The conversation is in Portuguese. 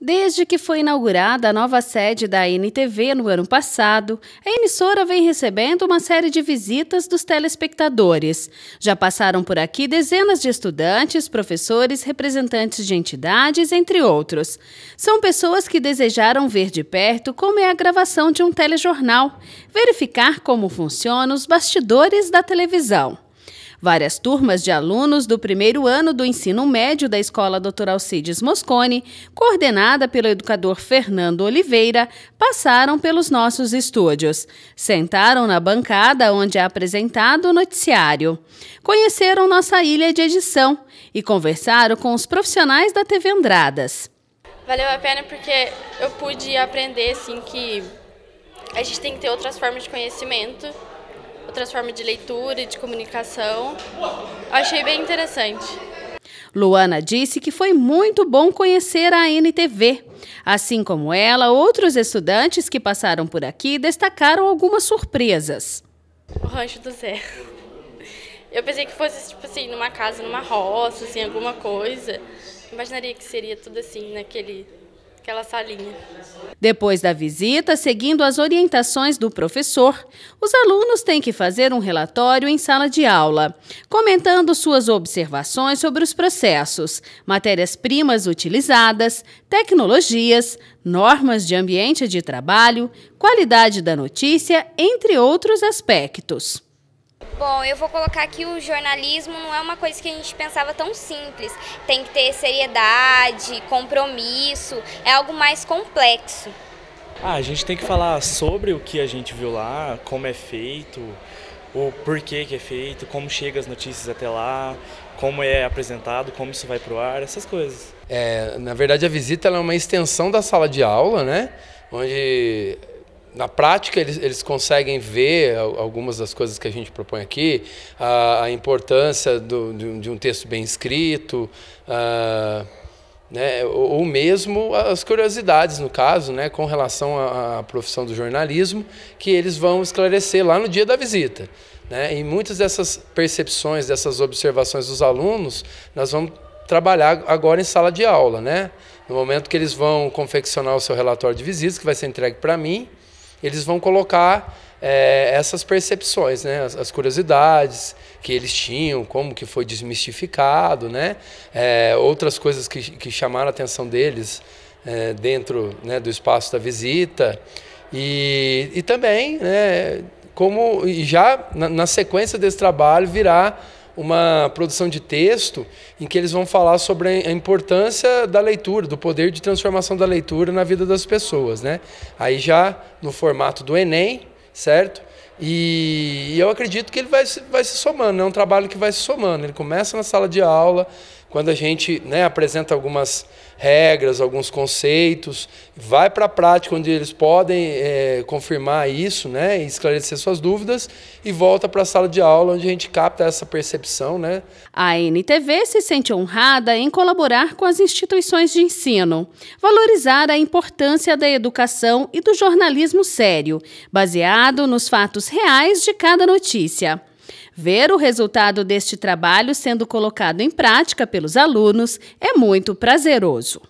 Desde que foi inaugurada a nova sede da NTV no ano passado, a emissora vem recebendo uma série de visitas dos telespectadores. Já passaram por aqui dezenas de estudantes, professores, representantes de entidades, entre outros. São pessoas que desejaram ver de perto como é a gravação de um telejornal, verificar como funcionam os bastidores da televisão. Várias turmas de alunos do primeiro ano do ensino médio da Escola Dr. Alcides Moscone, coordenada pelo educador Fernando Oliveira, passaram pelos nossos estúdios. Sentaram na bancada onde é apresentado o noticiário. Conheceram nossa ilha de edição e conversaram com os profissionais da TV Andradas. Valeu a pena porque eu pude aprender assim que a gente tem que ter outras formas de conhecimento outras formas de leitura e de comunicação. Achei bem interessante. Luana disse que foi muito bom conhecer a NTV. Assim como ela, outros estudantes que passaram por aqui destacaram algumas surpresas. O Rancho do Zé. Eu pensei que fosse, tipo assim, numa casa, numa roça, assim, alguma coisa. Imaginaria que seria tudo assim, naquele aquela salinha. Depois da visita, seguindo as orientações do professor, os alunos têm que fazer um relatório em sala de aula, comentando suas observações sobre os processos, matérias-primas utilizadas, tecnologias, normas de ambiente de trabalho, qualidade da notícia, entre outros aspectos. Bom, eu vou colocar que o jornalismo não é uma coisa que a gente pensava tão simples. Tem que ter seriedade, compromisso, é algo mais complexo. Ah, a gente tem que falar sobre o que a gente viu lá, como é feito, o porquê que é feito, como chega as notícias até lá, como é apresentado, como isso vai para o ar, essas coisas. É, na verdade, a visita é uma extensão da sala de aula, né? Onde na prática, eles, eles conseguem ver algumas das coisas que a gente propõe aqui, a, a importância do, de, de, um texto bem escrito, a, né, ou, ou mesmo as curiosidades, no caso, né, com relação à, à profissão do jornalismo, que eles vão esclarecer lá no dia da visita. Né? E muitas dessas percepções, dessas observações dos alunos, nós vamos trabalhar agora em sala de aula, né? No momento que eles vão confeccionar o seu relatório de visitas, que vai ser entregue para mim, eles vão colocar é, essas percepções, né? As, as, curiosidades que eles tinham, como que foi desmistificado, né? É, outras coisas que, que chamaram a atenção deles é, dentro né, do espaço da visita. E, e também, né, como já na, na sequência desse trabalho, virá uma produção de texto em que eles vão falar sobre a importância da leitura, do poder de transformação da leitura na vida das pessoas, né? Aí já no formato do Enem, certo? E, e eu acredito que ele vai, vai se somando, é um trabalho que vai se somando. Ele começa na sala de aula, quando a gente né, apresenta algumas regras, alguns conceitos, vai para a prática, onde eles podem é, confirmar isso né, esclarecer suas dúvidas, e volta para a sala de aula, onde a gente capta essa percepção. Né. A NTV se sente honrada em colaborar com as instituições de ensino, valorizar a importância da educação e do jornalismo sério, baseado nos fatos reais de cada notícia. Ver o resultado deste trabalho sendo colocado em prática pelos alunos é muito prazeroso.